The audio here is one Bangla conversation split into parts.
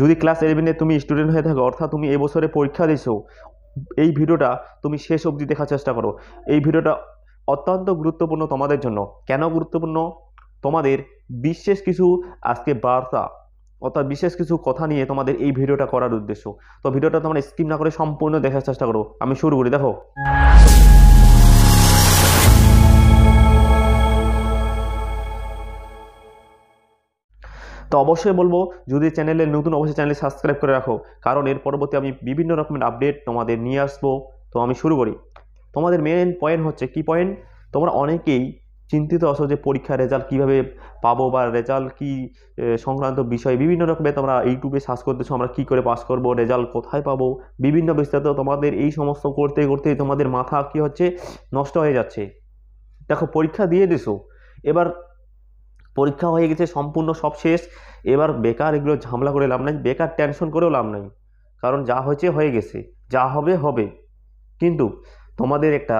যদি ক্লাস ইলেভেনে তুমি স্টুডেন্ট হয়ে থাকো অর্থাৎ তুমি এবছরে পরীক্ষা দিছো এই ভিডিওটা তুমি শেষ অবধি দেখার চেষ্টা করো এই ভিডিওটা অত্যন্ত গুরুত্বপূর্ণ তোমাদের জন্য কেন গুরুত্বপূর্ণ তোমাদের বিশেষ কিছু আজকে বার্তা অর্থাৎ বিশেষ কিছু কথা নিয়ে তোমাদের এই ভিডিওটা করার উদ্দেশ্য তো ভিডিওটা তোমরা স্কিপ না করে সম্পূর্ণ দেখার চেষ্টা করো আমি শুরু করি দেখো তো অবশ্যই বলবো যদি চ্যানেলে নতুন অবশ্যই চ্যানেলে সাবস্ক্রাইব করে রাখো কারণ এর পরবর্তী আমি বিভিন্ন রকমের আপডেট তোমাদের নিয়ে আসবো তো আমি শুরু করি তোমাদের মেন পয়েন্ট হচ্ছে কি পয়েন্ট তোমরা অনেকেই চিন্তিত আসো যে পরীক্ষার রেজাল্ট কীভাবে পাবো বা রেজাল্ট কী সংক্রান্ত বিষয়ে বিভিন্ন রকমের তোমরা ইউটিউবে সার্চ করতেছো আমরা কী করে পাস করব রেজাল্ট কোথায় পাবো বিভিন্ন বিস্তারিত তোমাদের এই সমস্ত করতে করতে তোমাদের মাথা কী হচ্ছে নষ্ট হয়ে যাচ্ছে দেখো পরীক্ষা দিয়ে দিছো এবার পরীক্ষা হয়ে গেছে সম্পূর্ণ সব শেষ এবার বেকার এগুলো ঝামলা করে লাভ নাই বেকার টেনশন করেও লাভ নাই কারণ যা হয়েছে হয়ে গেছে যা হবে হবে কিন্তু তোমাদের একটা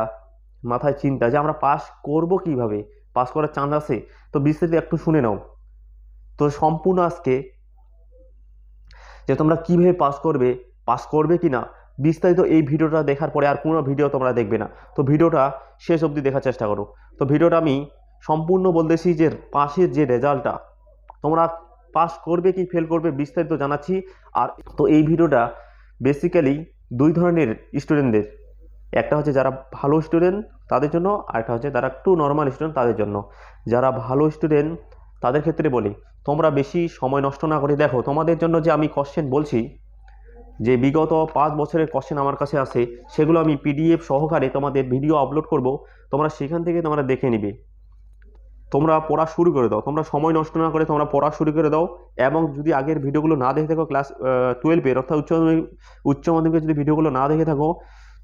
মাথায় চিন্তা যে আমরা পাস করব কিভাবে পাস করার চান্স আছে তো বিস্তারিত একটু শুনে নাও তো সম্পূর্ণ আজকে যে তোমরা কীভাবে পাস করবে পাস করবে কি না বিস্তারিত এই ভিডিওটা দেখার পরে আর কোনো ভিডিও তোমরা দেখবে না তো ভিডিওটা শেষ অবধি দেখার চেষ্টা করো তো ভিডিওটা আমি সম্পূর্ণ বলতেছি যে পাশের যে রেজাল্টটা তোমরা পাস করবে কি ফেল করবে বিস্তারিত জানাচ্ছি আর তো এই ভিডিওটা বেসিক্যালি দুই ধরনের স্টুডেন্টদের একটা হচ্ছে যারা ভালো স্টুডেন্ট তাদের জন্য আর একটা হচ্ছে যারা একটু নর্মাল স্টুডেন্ট তাদের জন্য যারা ভালো স্টুডেন্ট তাদের ক্ষেত্রে বলি তোমরা বেশি সময় নষ্ট না করে দেখো তোমাদের জন্য যে আমি কোশ্চেন বলছি যে বিগত পাঁচ বছরের কোশ্চেন আমার কাছে আছে সেগুলো আমি পিডিএফ সহকারে তোমাদের ভিডিও আপলোড করব তোমরা সেখান থেকে তোমরা দেখে নিবে তোমরা পড়া শুরু করে দাও তোমরা সময় নষ্ট না করে তোমরা পড়া শুরু করে দাও এবং যদি আগের ভিডিওগুলো না দেখে থাকো ক্লাস টুয়েলভের অর্থাৎ উচ্চ মাধ্যমিক উচ্চ মাধ্যমিকের যদি ভিডিওগুলো না দেখে থাকো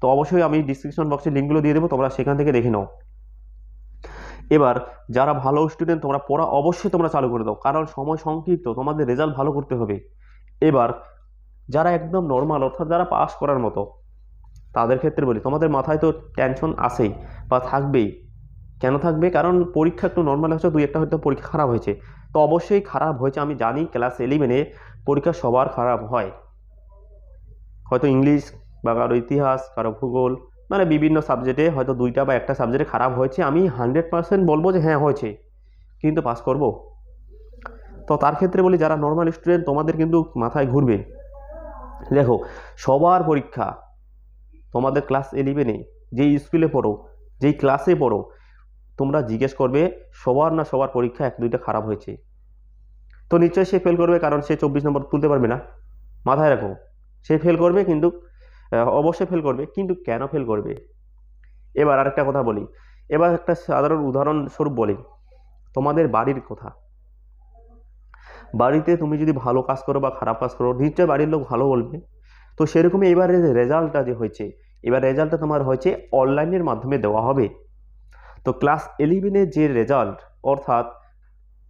তো অবশ্যই আমি ডিসক্রিপশন বক্সে লিঙ্কগুলো দিয়ে দেবো তোমরা সেখান থেকে দেখে নাও এবার যারা ভালো স্টুডেন্ট তোমরা পড়া অবশ্যই তোমরা চালু করে দাও কারণ সময় সংক্ষিপ্ত তোমাদের রেজাল্ট ভালো করতে হবে এবার যারা একদম নর্মাল অর্থাৎ যারা পাস করার মতো তাদের ক্ষেত্রে বলি তোমাদের মাথায় তো টেনশন আসেই বা থাকবেই কেন থাকবে কারণ পরীক্ষা একটু নর্মাল হচ্ছে দুই একটা হয়তো পরীক্ষা খারাপ হয়েছে তো অবশ্যই খারাপ হয়েছে আমি জানি ক্লাস ইলেভেনে পরীক্ষা সবার খারাপ হয় হয়তো ইংলিশ বা কারো ইতিহাস কারো ভূগোল মানে বিভিন্ন সাবজেক্টে হয়তো দুইটা বা একটা সাবজেক্টে খারাপ হয়েছে আমি হান্ড্রেড পার্সেন্ট বলবো যে হ্যাঁ হয়েছে কিন্তু পাস করব তো তার ক্ষেত্রে বলি যারা নর্মাল স্টুডেন্ট তোমাদের কিন্তু মাথায় ঘুরবে দেখো সবার পরীক্ষা তোমাদের ক্লাস ইলেভেনে যেই স্কুলে পড়ো যেই ক্লাসে পড়ো তোমরা জিজ্ঞেস করবে সবার না সবার পরীক্ষা এক দুইটা খারাপ হয়েছে তো নিশ্চয়ই সে ফেল করবে কারণ সে চব্বিশ নম্বর তুলতে পারবে না মাথায় রাখো সে ফেল করবে কিন্তু অবশ্যই ফেল করবে কিন্তু কেন ফেল করবে এবার আরেকটা কথা বলি এবার একটা সাধারণ উদাহরণস্বরূপ বলি তোমাদের বাড়ির কথা বাড়িতে তুমি যদি ভালো কাজ করো বা খারাপ কাজ করো নিশ্চয় বাড়ির লোক ভালো বলবে তো সেরকমই এবারে রেজাল্টটা যে হয়েছে এবার রেজাল্টটা তোমার হয়েছে অনলাইনের মাধ্যমে দেওয়া হবে তো ক্লাস ইলেভেনের যে রেজাল্ট অর্থাৎ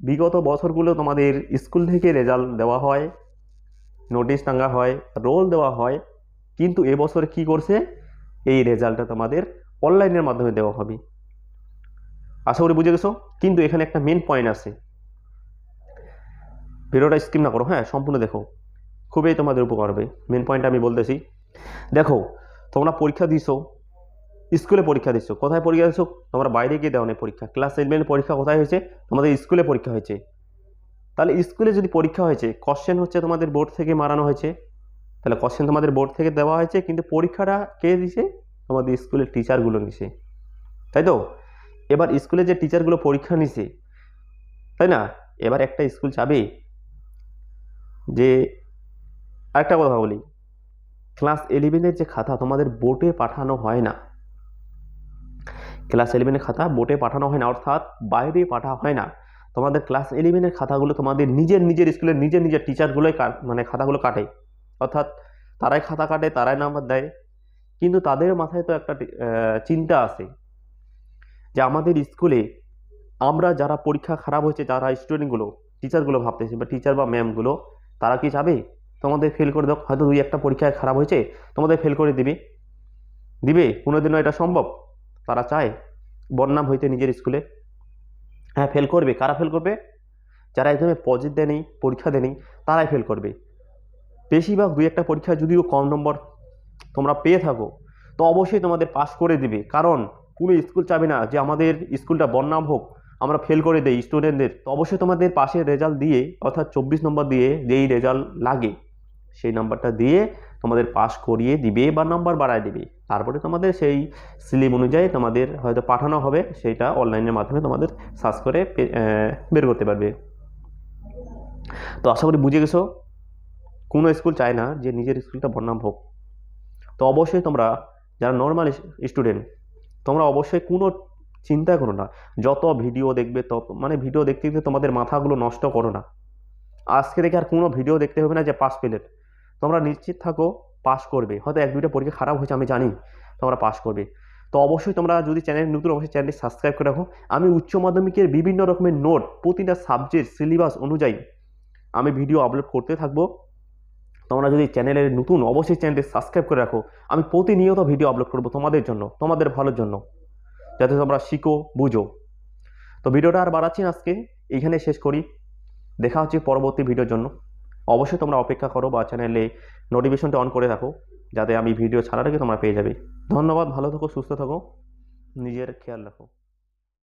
বিগত বছরগুলো তোমাদের স্কুল থেকে রেজাল্ট দেওয়া হয় নোটিশ টাঙ্গা হয় রোল দেওয়া হয় কিন্তু এবছর কি করছে এই রেজাল্টটা তোমাদের অনলাইনের মাধ্যমে দেওয়া হবে আশা করি বুঝে গেছো কিন্তু এখানে একটা মেন পয়েন্ট আছে ভিডিওটা স্কিম না করো হ্যাঁ সম্পূর্ণ দেখো খুবই তোমাদের উপকার হবে মেন পয়েন্ট আমি বলতেছি দেখো তোমরা পরীক্ষা দিছো স্কুলে পরীক্ষা দিচ্ছ কোথায় পরীক্ষা দিচ্ছ তোমরা বাইরে গিয়ে দেওয়া না পরীক্ষা ক্লাস ইলেভেনের পরীক্ষা কোথায় হয়েছে তোমাদের স্কুলে পরীক্ষা হয়েছে তাহলে স্কুলে যদি পরীক্ষা হয়েছে কোশ্চেন হচ্ছে তোমাদের বোর্ড থেকে মারানো হয়েছে তাহলে কোশ্চেন তোমাদের বোর্ড থেকে দেওয়া হয়েছে কিন্তু পরীক্ষাটা কে দিছে তোমাদের স্কুলের টিচারগুলো নিছে তাই তো এবার স্কুলে যে টিচারগুলো পরীক্ষা নিছে তাই না এবার একটা স্কুল চাবে যে আরেকটা কথা বলি ক্লাস ইলেভেনের যে খাতা তোমাদের বোর্ডে পাঠানো হয় না ক্লাস ইলেভেনের খাতা বোর্ডে পাঠানো হয় না অর্থাৎ বাইরে পাঠা হয় না তোমাদের ক্লাস ইলেভেনের খাতাগুলো তোমাদের নিজের নিজের স্কুলের নিজের নিজের টিচারগুলোই মানে খাতাগুলো কাটে অর্থাৎ তারাই খাতা কাটে তারাই নাম্বার দেয় কিন্তু তাদের মাথায় তো একটা চিন্তা আছে যে আমাদের স্কুলে আমরা যারা পরীক্ষা খারাপ হয়েছে যারা স্টুডেন্টগুলো টিচারগুলো ভাবতেছে বা টিচার বা ম্যামগুলো তারা কি যাবে তোমাদের ফেল করে দাও হয়তো দুই একটা পরীক্ষায় খারাপ হয়েছে তোমাদের ফেল করে দিবে দিবে কোনোদিনও এটা সম্ভব তারা চায় বদনাম হইতে নিজের স্কুলে হ্যাঁ ফেল করবে কারা ফেল করবে যারা একদমে পজিট দেয়নি পরীক্ষা দেয়নি তারাই ফেল করবে বেশিরভাগ দুই একটা পরীক্ষা যদিও কম নম্বর তোমরা পেয়ে থাকো তো অবশ্যই তোমাদের পাস করে দিবে কারণ কোনো স্কুল চাবে না যে আমাদের স্কুলটা বদনাম হোক আমরা ফেল করে দেই স্টুডেন্টদের তো অবশ্যই তোমাদের পাশের রেজাল্ট দিয়ে অর্থাৎ চব্বিশ নম্বর দিয়ে যেই রেজাল্ট লাগে সেই নাম্বারটা দিয়ে তোমাদের পাস করিয়ে দিবে বা নম্বর বাড়ায় দিবে তারপরে তোমাদের সেই স্লিপ অনুযায়ী তোমাদের হয়তো পাঠানো হবে সেটা অনলাইনের মাধ্যমে তোমাদের সার্চ করে বের করতে পারবে তো আশা করি বুঝে গেছো কোনো স্কুল চায় না যে নিজের স্কুলটা বদনাম হোক তো অবশ্যই তোমরা যারা নর্মাল স্টুডেন্ট তোমরা অবশ্যই কোনো চিন্তা করো না যত ভিডিও দেখবে তত মানে ভিডিও দেখতে দেখতে তোমাদের মাথাগুলো নষ্ট করো না আজকে দেখে আর কোনো ভিডিও দেখতে হবে না যে পাস পেলে তোমরা নিশ্চিত থাকো পাস করবে হয়তো এক দুইটা পরীক্ষা খারাপ হয়েছে আমি জানি তোমরা পাস করবে তো অবশ্যই তোমরা যদি চ্যানেল নতুন অবশ্যই চ্যানেলটি সাবস্ক্রাইব করে রাখো আমি উচ্চ মাধ্যমিকের বিভিন্ন রকমের নোট প্রতিটা সাবজেক্ট সিলেবাস অনুযায়ী আমি ভিডিও আপলোড করতে থাকবো তোমরা যদি চ্যানেলের নতুন অবশ্যই চ্যানেলটি সাবস্ক্রাইব করে রাখো আমি প্রতিনিয়ত ভিডিও আপলোড করবো তোমাদের জন্য তোমাদের ভালোর জন্য যাতে তোমরা শিখো বুঝো তো ভিডিওটা আর বাড়াচ্ছি আজকে এইখানে শেষ করি দেখা হচ্ছে পরবর্তী ভিডিওর জন্য অবশ্যই তোমরা অপেক্ষা করো বা চ্যানেলে নোটিফিকেশনটা অন করে রাখো যাতে আমি ভিডিও ছাড়ার আগে তোমরা পেয়ে যাবে ধন্যবাদ ভালো থাকো সুস্থ থাকো নিজের খেয়াল রাখো